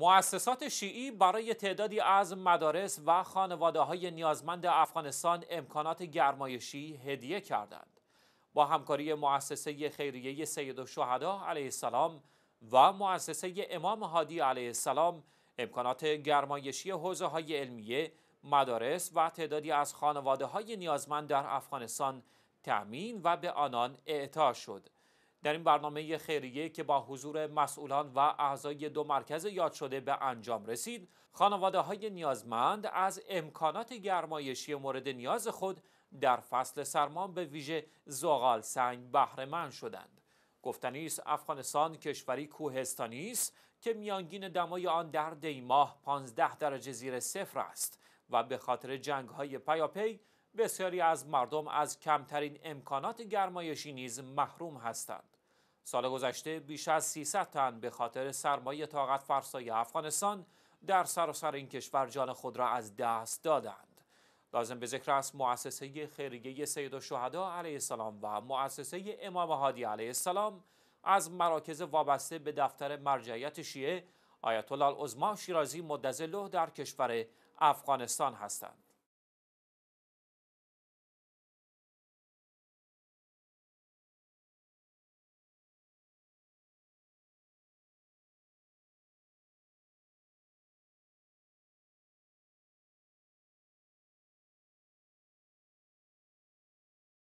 مؤسسات شیعی برای تعدادی از مدارس و خانواده های نیازمند افغانستان امکانات گرمایشی هدیه کردند. با همکاری مؤسسه خیریه سید علیه السلام و مؤسسه امام هادی علیه السلام امکانات گرمایشی حوزه های علمیه، مدارس و تعدادی از خانواده های نیازمند در افغانستان تأمین و به آنان اعطا شد. در این برنامه خیریه که با حضور مسئولان و اعضای دو مرکز یاد شده به انجام رسید خانواده های نیازمند از امکانات گرمایشی مورد نیاز خود در فصل سرمان به ویژه زغال سنگ بهرهمند شدند گفتنی است افغانستان کشوری کوهستانی است که میانگین دمای آن در دیماه 15 درجه زیر صفر است و به خاطر جنگ های پیاپی بسیاری از مردم از کمترین امکانات گرمایشی نیز محروم هستند. سال گذشته بیش از 300 تن به خاطر سرمایه طاقت فرسای افغانستان در سراسر سر این کشور جان خود را از دست دادند. لازم به ذکر است مؤسسه خیریه سید و شهدا علیه السلام و مؤسسه امام هادی علیه السلام از مراکز وابسته به دفتر مرجعیت شیعه آیت الله شیرازی مدزله در کشور افغانستان هستند.